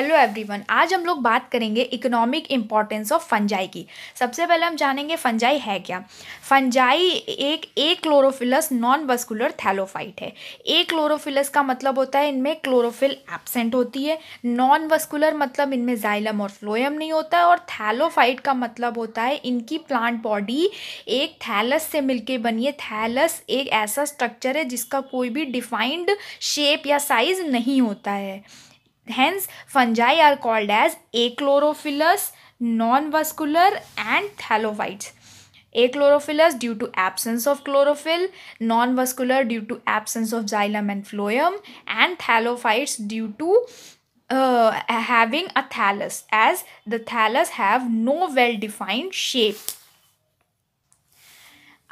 Hello everyone आज हम लोग बात करेंगे इकोनॉमिक इम्पॉर्टेंस ऑफ फंजाई की सबसे पहले हम जानेंगे फंजाई है क्या फंजाई एक a chlorophyllous non vascular thallophyte है ए क्लोरोफिलस का मतलब होता है इनमें क्लोरोफिल एब्सेंट होती है नॉन वस्कुलर मतलब इनमें जाइलम और फ्लोएम नहीं होता है और थैलोफाइट का मतलब होता है इनकी प्लांट बॉडी एक थैलस से मिल बनी है थैलस एक ऐसा स्ट्रक्चर है जिसका कोई भी डिफाइंड शेप या साइज नहीं होता है Hence, fungi are called as achlorophyllous, non-vascular and thallovites. Achlorophyllous due to absence of chlorophyll, non-vascular due to absence of xylem and phloem and thallophytes due to uh, having a thallus as the thallus have no well-defined shape.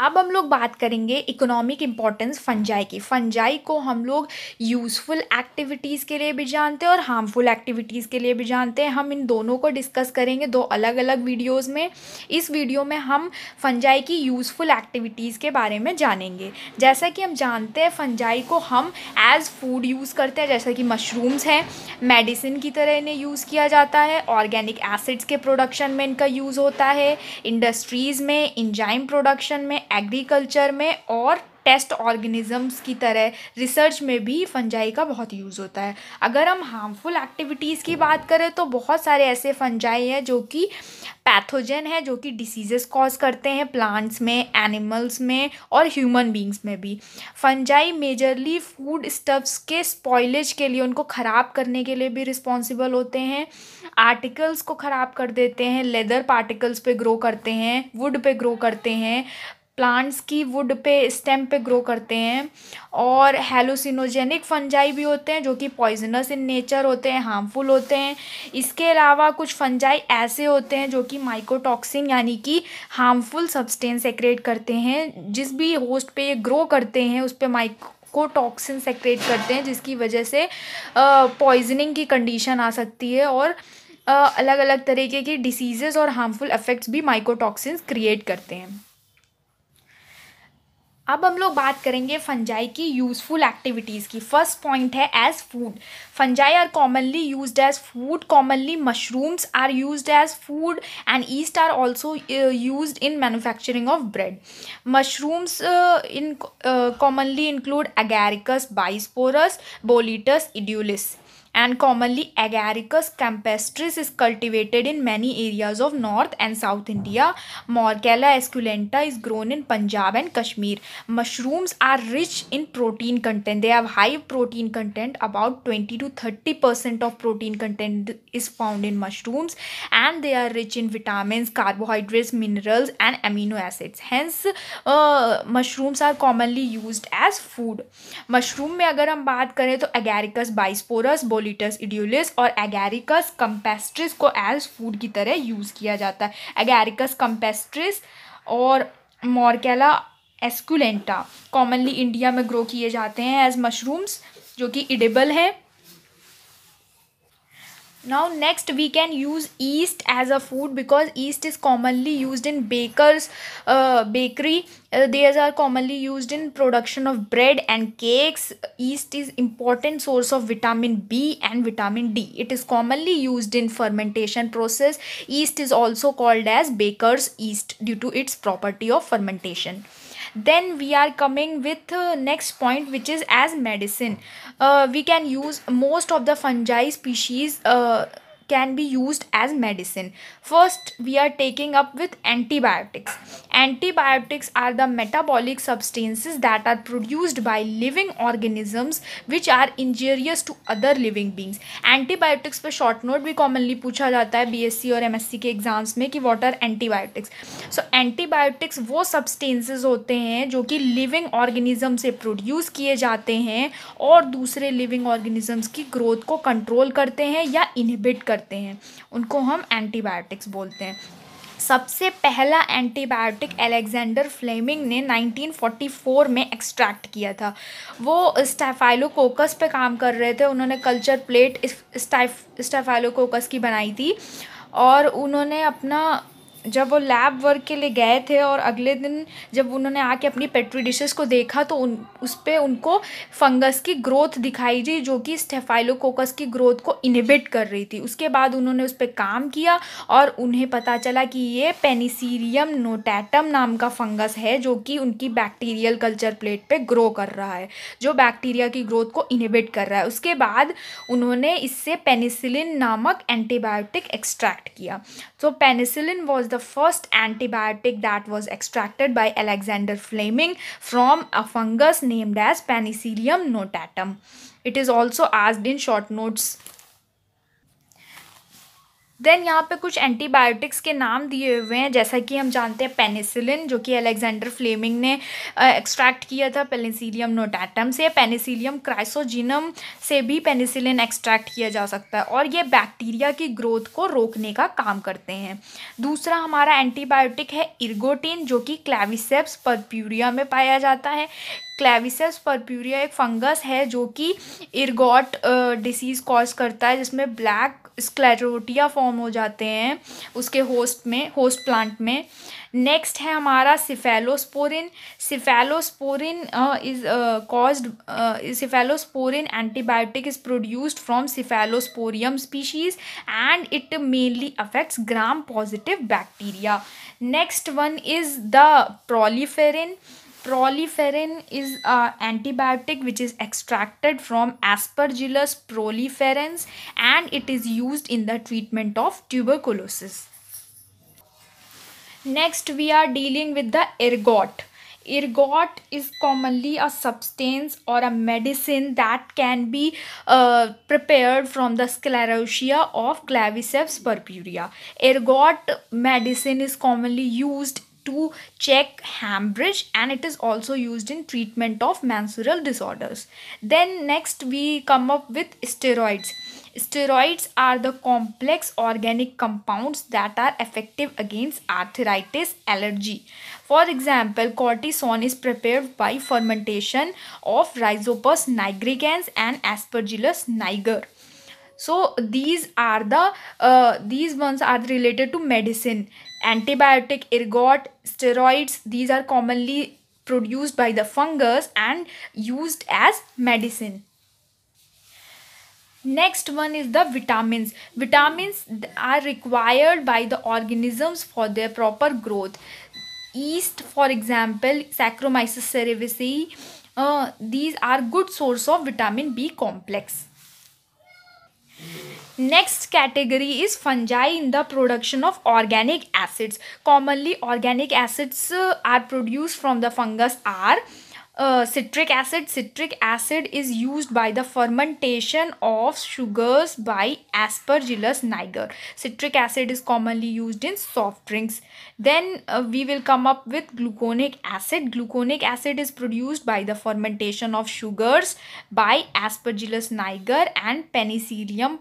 अब हम लोग बात करेंगे economic importance fungi की fungi को हम लोग useful activities के लिए भी जानते हैं और हार्मफुल एक्टिविटीज़ के लिए भी जानते हैं हम इन दोनों को डिस्कस करेंगे दो अलग अलग वीडियोस में इस वीडियो में हम फंजाई की यूज़फुल एक्टिविटीज़ के बारे में जानेंगे जैसा कि हम जानते हैं फंजाई को हम एज़ फूड यूज़ करते हैं जैसा कि मशरूम्स हैं मेडिसिन की तरह इन्हें यूज़ किया जाता है ऑर्गेनिक एसिड्स के प्रोडक्शन में इनका यूज़ होता है इंडस्ट्रीज़ में इंजाइम प्रोडक्शन में एग्रीकल्चर में और टेस्ट ऑर्गेनिज़म्स की तरह रिसर्च में भी फंजाई का बहुत यूज़ होता है अगर हम हार्मफुल एक्टिविटीज़ की बात करें तो बहुत सारे ऐसे फंजाई हैं जो कि पैथोजन है जो कि डिसीजेस कॉज करते हैं प्लांट्स में एनिमल्स में और ह्यूमन बींग्स में भी फंजाई मेजरली फूड स्टफ्स के स्पॉयलेज के लिए उनको ख़राब करने के लिए भी रिस्पॉन्सिबल होते हैं आर्टिकल्स को ख़राब कर देते हैं लेदर पार्टिकल्स पे ग्रो करते हैं वुड पे ग्रो करते हैं प्लांट्स की वुड पे स्टेम पे ग्रो करते हैं और हेलोसिनोजेनिक फंजाई भी होते हैं जो कि पॉइजनस इन नेचर होते हैं हार्मफुल होते हैं इसके अलावा कुछ फंजाई ऐसे होते हैं जो कि माइकोटॉक्सिन यानी कि हार्मफुल सब्सटेंस सेक्रेट करते हैं जिस भी होस्ट पे ये ग्रो करते हैं उस पर माइकोटॉक्सिन को टॉक्सिन सेक्रेट करते हैं जिसकी वजह से पॉइजनिंग की कंडीशन आ सकती है और अलग अलग तरीके की डिसीज़ेज़ और हार्मफुल इफ़ेक्ट्स भी माइकोटॉक्सिन क्रिएट करते हैं अब हम लोग बात करेंगे फंजाई की यूज़फुल एक्टिविटीज़ की फर्स्ट पॉइंट है as food fungi are commonly use as food commonly mushrooms are use as food and yeast are also use in manufacturing of bread mushrooms in commonly include agaricus bisporus boletus edulis and commonly agaricus campestris is cultivated in many areas of north and south India. Morcella esculenta is grown in Punjab and Kashmir. Mushrooms are rich in protein content. They have high protein content. About 20 to 30 of protein content is found in mushrooms and they are rich in vitamins, carbohydrates, minerals and amino acids. Hence, uh, mushrooms are commonly used as food. mushroom mein agar hum baat kare to agaricus bisporus boletus edulis और agaricus कम्पेस्ट्रिस को as food की तरह use किया जाता है agaricus campestris और morchella esculenta commonly India में grow किए जाते हैं एज मशरूम्स जो कि इडेबल हैं now next we can use yeast as a food because yeast is commonly used in bakers uh, bakery uh, these are commonly used in production of bread and cakes yeast is important source of vitamin b and vitamin d it is commonly used in fermentation process yeast is also called as baker's yeast due to its property of fermentation then we are coming with uh, next point which is as medicine uh, we can use most of the fungi species uh, can be used as medicine first we are taking up with antibiotics antibiotics are the metabolic substances that are produced by living organisms which are injurious to other living beings antibiotics पर short note भी commonly pucha jata hai bsc और msc ke exams mein ki what are antibiotics so antibiotics wo substances hote hain jo ki living organism se produce kiye jate hain aur dusre living organisms ki growth ko control karte hain ya inhibit karte करते हैं उनको हम antibiotics बोलते हैं सबसे पहला antibiotic Alexander Fleming ने 1944 में एक्सट्रैक्ट किया था वो स्टाइफाइलोकोकस पे काम कर रहे थे उन्होंने कल्चर प्लेट स्टाइफ स्टाइफाइलोकोकस की बनाई थी और उन्होंने अपना जब वो लैब वर्क के लिए गए थे और अगले दिन जब उन्होंने आके अपनी पेट्री डिशेस को देखा तो उन उस पर उनको फंगस की ग्रोथ दिखाई दी जो कि स्टेफाइलोकोकस की ग्रोथ को इनहिबिट कर रही थी उसके बाद उन्होंने उस पर काम किया और उन्हें पता चला कि ये पेनिसीरियम नोटैटम नाम का फंगस है जो कि उनकी बैक्टीरियल कल्चर प्लेट पर ग्रो कर रहा है जो बैक्टीरिया की ग्रोथ को इनहिबिट कर रहा है उसके बाद उन्होंने इससे पेनिसिलिन नामक एंटीबायोटिक एक्सट्रैक्ट किया so penicillin was the the first antibiotic that was extracted by Alexander Fleming from a fungus named as Penicillium notatum. It is also asked in short notes then यहाँ पे कुछ antibiotics के नाम दिए हुए हैं जैसा कि हम जानते हैं पेनिसिलिन जो कि अलेक्जेंडर फ्लेमिंग ने एक्सट्रैक्ट किया था पेनिसिलियम नोटैटम से पेनिसिलियम क्राइसोजिनम से भी पेनिसिलिन एक्सट्रैक्ट किया जा सकता है और ये बैक्टीरिया की ग्रोथ को रोकने का काम करते हैं दूसरा हमारा एंटीबायोटिक है इर्गोटिन जो कि क्लैविसेप्स परप्यूरिया में पाया जाता है क्लेविसेस परप्यूरिया एक फंगस है जो कि इर्गॉट डिसीज़ कॉज करता है जिसमें ब्लैक स्क्लेरोटिया फॉर्म हो जाते हैं उसके होस्ट में होस्ट प्लांट में नेक्स्ट है हमारा cephalosporin cephalosporin is caused cephalosporin antibiotic is produced from cephalosporium species and it mainly affects gram positive bacteria next one is the proliferin proliferin is a antibiotic which is extracted from aspergillus proliferans and it is used in the treatment of tuberculosis next we are dealing with the ergot ergot is commonly a substance or a medicine that can be uh, prepared from the sclerotia of claviceps purpurea ergot medicine is commonly used to check hemorrhage and it is also used in treatment of menstrual disorders. Then next we come up with steroids. Steroids are the complex organic compounds that are effective against arthritis allergy. For example, cortisone is prepared by fermentation of Rhizopus nigricans and Aspergillus niger so these are the uh, these ones are related to medicine antibiotic, ergot, steroids, these are commonly produced by the fungus and used as medicine next one is the vitamins vitamins are required by the organisms for their proper growth yeast for example saccharomyces cerevisiae uh, these are good source of vitamin b complex Next category is fungi in the production of organic acids. Commonly organic acids uh, are produced from the fungus are uh, citric acid citric acid is used by the fermentation of sugars by aspergillus niger citric acid is commonly used in soft drinks then uh, we will come up with gluconic acid gluconic acid is produced by the fermentation of sugars by aspergillus niger and penicillium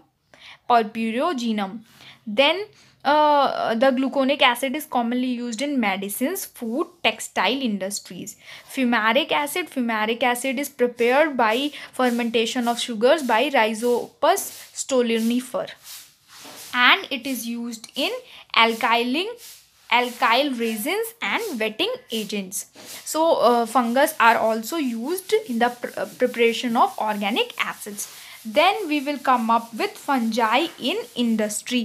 purpureogenum then uh, the gluconic acid is commonly used in medicines, food, textile industries. Fumaric acid. Fumaric acid is prepared by fermentation of sugars by Rhizopus stolonifer. And it is used in alkyling alkyl resins and wetting agents so uh, fungus are also used in the pr preparation of organic acids then we will come up with fungi in industry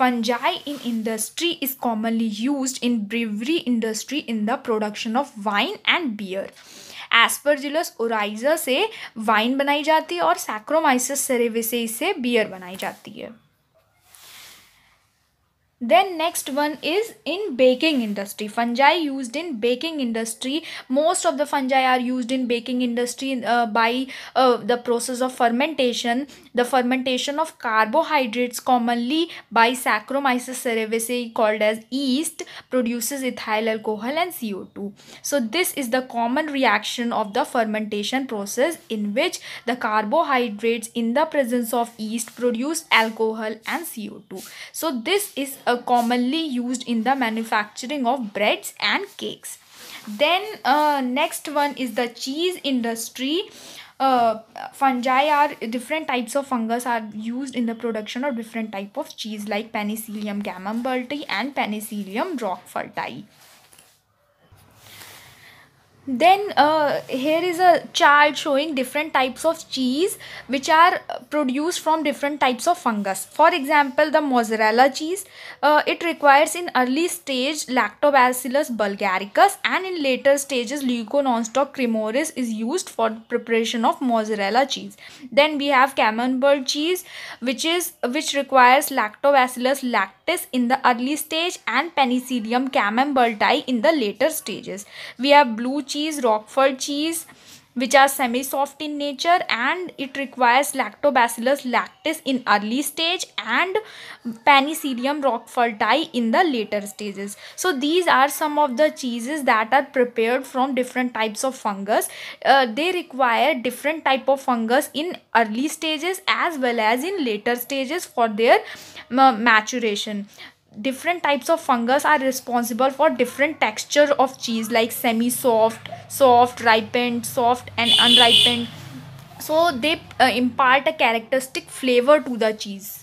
fungi in industry is commonly used in brewery industry in the production of wine and beer aspergillus oryzae से wine बनाई जाती है और saccharomyces सेरेवे से इसे beer बनाई जाती है then next one is in baking industry fungi used in baking industry most of the fungi are used in baking industry uh, by uh, the process of fermentation the fermentation of carbohydrates commonly by saccharomyces cerevisiae called as yeast produces ethyl alcohol and co2 so this is the common reaction of the fermentation process in which the carbohydrates in the presence of yeast produce alcohol and co2 so this is uh, commonly used in the manufacturing of breads and cakes then uh, next one is the cheese industry uh, fungi are different types of fungus are used in the production of different type of cheese like penicillium camemberti and penicillium roqueforti then uh, here is a chart showing different types of cheese which are produced from different types of fungus for example the mozzarella cheese uh, it requires in early stage lactobacillus bulgaricus and in later stages leucononstoc cremoris is used for preparation of mozzarella cheese then we have camembert cheese which is which requires lactobacillus lactis in the early stage and penicillium camembertii in the later stages we have blue cheese cheese, Roquefort cheese which are semi-soft in nature and it requires lactobacillus lactis in early stage and penicillium roqueforti in the later stages. So these are some of the cheeses that are prepared from different types of fungus. Uh, they require different type of fungus in early stages as well as in later stages for their uh, maturation. different types of fungus are responsible for different texture of cheese like semi soft soft ripened soft and unripened so they uh, impart a characteristic flavor to the cheese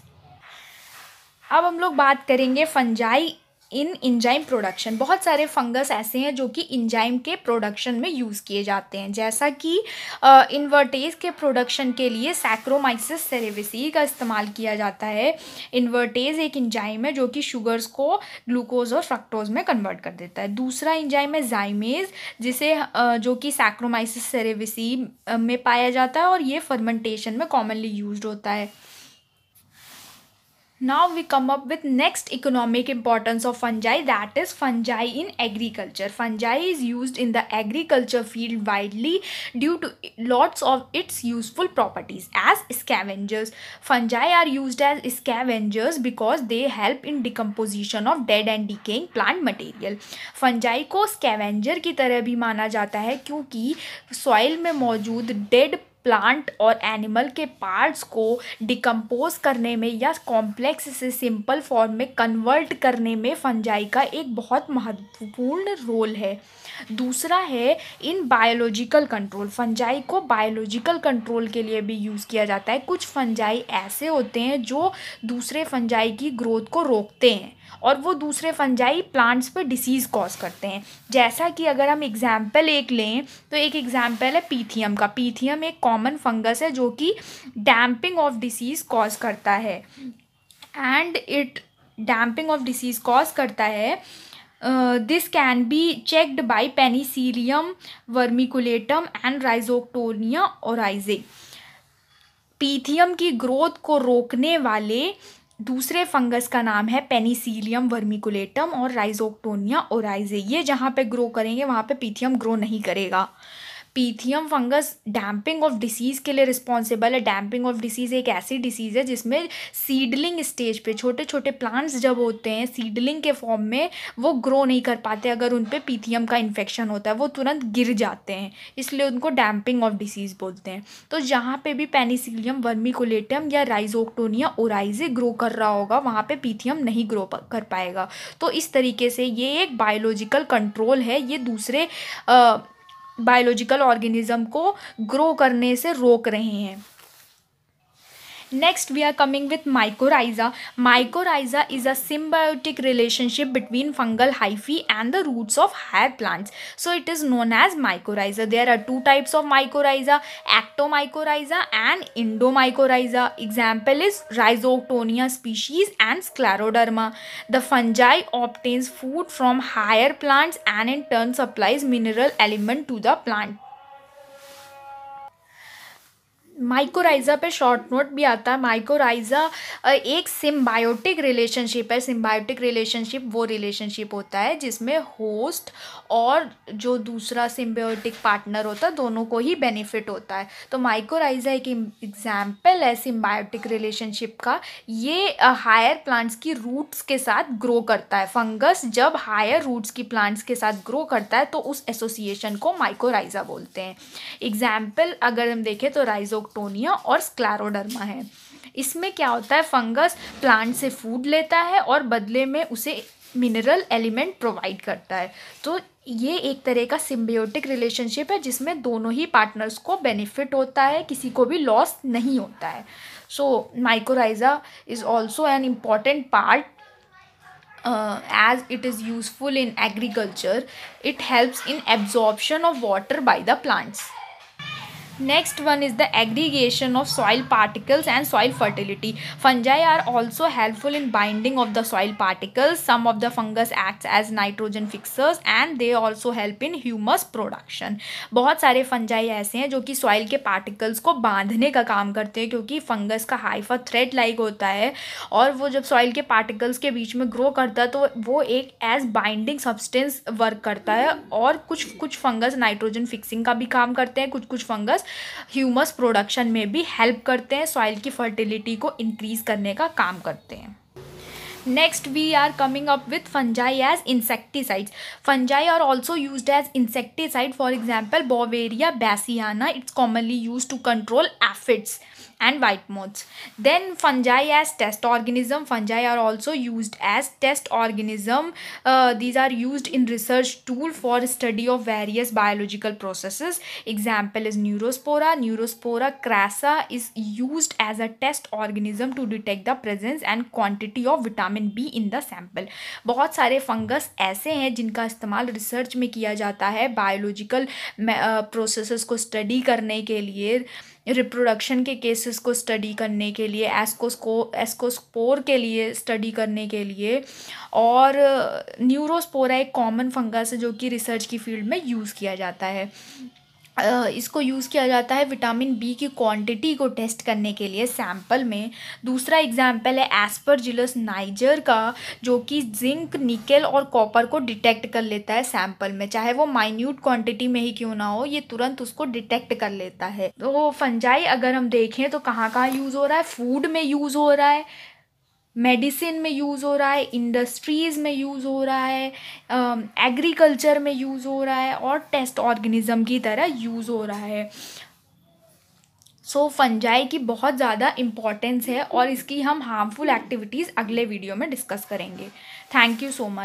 अब हम लोग बात करेंगे fungi in enzyme production बहुत सारे fungus ऐसे हैं जो कि इंजाइम के प्रोडक्शन में यूज़ किए जाते हैं जैसा कि इन्वर्टेज के प्रोडक्शन के लिए सैक्रोमाइसिस सेरेविसी का इस्तेमाल किया जाता है इन्वर्टेज एक इंजाइम है जो कि शुगर्स को ग्लूकोज और फ्रक्टोज में कन्वर्ट कर देता है दूसरा इंजाइम है जाइमेज जिसे जो कि सैक्रोमाइसिस सेरेविसी में पाया जाता है और ये फर्मेंटेशन में कॉमनली यूज होता है Now we come up with next economic importance of fungi that is fungi in agriculture. Fungi is used in the agriculture field widely due to lots of its useful properties as scavengers. Fungi are used as scavengers because they help in decomposition of dead and decaying plant material. fungi ko scavenger ki tarah bhi mana jata hai kyunki soil mein maujood dead plant और animal के parts को decompose करने में या complex से simple form में convert करने में फंजाई का एक बहुत महत्वपूर्ण रोल है दूसरा है इन बायोलॉजिकल कंट्रोल फंजाई को बायोलॉजिकल कंट्रोल के लिए भी यूज़ किया जाता है कुछ फंजाई ऐसे होते हैं जो दूसरे फंजाई की ग्रोथ को रोकते हैं और वो दूसरे फंजाई प्लांट्स पर डिसीज़ कॉज करते हैं जैसा कि अगर हम एग्ज़ाम्पल एक लें तो एक एग्ज़ाम्पल है पीथियम का पीथियम एक कॉमन फंगस है जो कि डैम्पिंग ऑफ डिसीज़ कॉज करता है and it damping off disease cause करता है Uh, this can be checked by penicillium vermiculatum and rhizoctonia pythium की ग्रोथ को रोकने वाले दूसरे फंगस का नाम है पेनिसिलियम वर्मिकुलेटम और राइजोक्टोनिया ओराइजे ये जहाँ पे ग्रो करेंगे वहाँ पे पीथियम ग्रो नहीं करेगा pythium fungus damping off disease के लिए रिस्पॉन्सिबल है डैम्पिंग ऑफ डिसीज़ एक ऐसी डिसीज़ है जिसमें सीडलिंग स्टेज पे छोटे छोटे प्लांट्स जब होते हैं सीडलिंग के फॉर्म में वो ग्रो नहीं कर पाते अगर उन पर पीथियम का इन्फेक्शन होता है वो तुरंत गिर जाते हैं इसलिए उनको डैम्पिंग ऑफ डिसीज़ बोलते हैं तो जहाँ पर भी पेनिसिलियम वर्मिकुलेटम या राइजोक्टोनिया ओराइजे ग्रो कर रहा होगा वहाँ पर पीथियम नहीं ग्रो कर पाएगा तो इस तरीके से ये एक बायोलॉजिकल कंट्रोल है ये दूसरे आ, बायोलॉजिकल ऑर्गेनिज़म को ग्रो करने से रोक रहे हैं Next, we are coming with mycorrhiza. Mycorrhiza is a symbiotic relationship between fungal hyphae and the roots of higher plants. So it is known as mycorrhiza. There are two types of mycorrhiza, actomycorrhiza and endomycorrhiza. Example is rhizoctonia species and scleroderma. The fungi obtains food from higher plants and in turn supplies mineral element to the plant. Mycorrhiza पे short note भी आता है mycorrhiza एक symbiotic relationship है symbiotic relationship वो relationship होता है जिसमें होस्ट और जो दूसरा सिम्बायोटिक पार्टनर होता है दोनों को ही बेनिफिट होता है तो माइकोराइजा एक एग्जांपल है सिम्बायोटिक रिलेशनशिप का ये हायर प्लांट्स की रूट्स के साथ ग्रो करता है फंगस जब हायर रूट्स की प्लांट्स के साथ ग्रो करता है तो उस एसोसिएशन को माइकोराइजा बोलते हैं एग्जाम्पल अगर हम देखें तो राइजो ऑटोक्टोनिया और स्क्लैरोडर्मा है इसमें क्या होता है फंगस प्लांट से फूड लेता है और बदले में उसे मिनरल एलिमेंट प्रोवाइड करता है तो ये एक तरह का सिम्बियोटिक रिलेशनशिप है जिसमें दोनों ही पार्टनर्स को बेनिफिट होता है किसी को भी लॉस नहीं होता है so mycorrhiza is also an important part as it is useful in agriculture it helps in absorption of water by the plants next one is the aggregation of soil particles and soil fertility fungi are also helpful in binding of the soil particles some of the fungus acts as nitrogen fixers and they also help in humus production बहुत सारे fungi ऐसे हैं जो कि soil के particles को बांधने का काम करते हैं क्योंकि फंगस का हाइफा थ्रेड लाइक होता है और वो जब सॉइल के पार्टिकल्स के बीच में ग्रो करता है तो वो एक एज बाइंडिंग सब्सटेंस वर्क करता है और कुछ कुछ फंगस नाइट्रोजन फिक्सिंग का भी काम करते हैं कुछ कुछ फंगस ह्यूमस प्रोडक्शन में भी हेल्प करते हैं सॉइल की फर्टिलिटी को इंक्रीज़ करने का काम करते हैं next we are coming up with fungi as insecticides fungi are also use as insecticide for example beauveria bassiana it's commonly use to control aphids and white moths. Then fungi as test organism. Fungi are also used as test organism. Uh, these are used in research tool for study of various biological processes. Example is Neurospora. Neurospora crassa is used as a test organism to detect the presence and quantity of vitamin B in the sample. bahut sare fungus aise hain jinka istemal research mein kiya jata hai biological uh, processes ko study karne ke liye uh, reproduction के cases को study करने के लिए एस्कोस्को ascospore के लिए study करने के लिए और न्यूरोस्पोरा uh, एक कॉमन फंगस है जो कि रिसर्च की फील्ड में यूज़ किया जाता है इसको यूज़ किया जाता है विटामिन बी की क्वांटिटी को टेस्ट करने के लिए सैंपल में दूसरा एग्जाम्पल है एस्परजिलस नाइजर का जो कि जिंक निकल और कॉपर को डिटेक्ट कर लेता है सैंपल में चाहे वो माइन्यूट क्वांटिटी में ही क्यों ना हो ये तुरंत उसको डिटेक्ट कर लेता है तो फंजाई अगर हम देखें तो कहाँ कहाँ यूज़ हो रहा है फूड में यूज़ हो रहा है मेडिसिन में यूज़ हो रहा है इंडस्ट्रीज़ में यूज़ हो रहा है एग्रीकल्चर में यूज़ हो रहा है और टेस्ट ऑर्गेनिज़म की तरह यूज़ हो रहा है सो so, फंजाई की बहुत ज़्यादा इम्पॉर्टेंस है और इसकी हम हार्मफुल एक्टिविटीज़ अगले वीडियो में डिस्कस करेंगे थैंक यू सो मच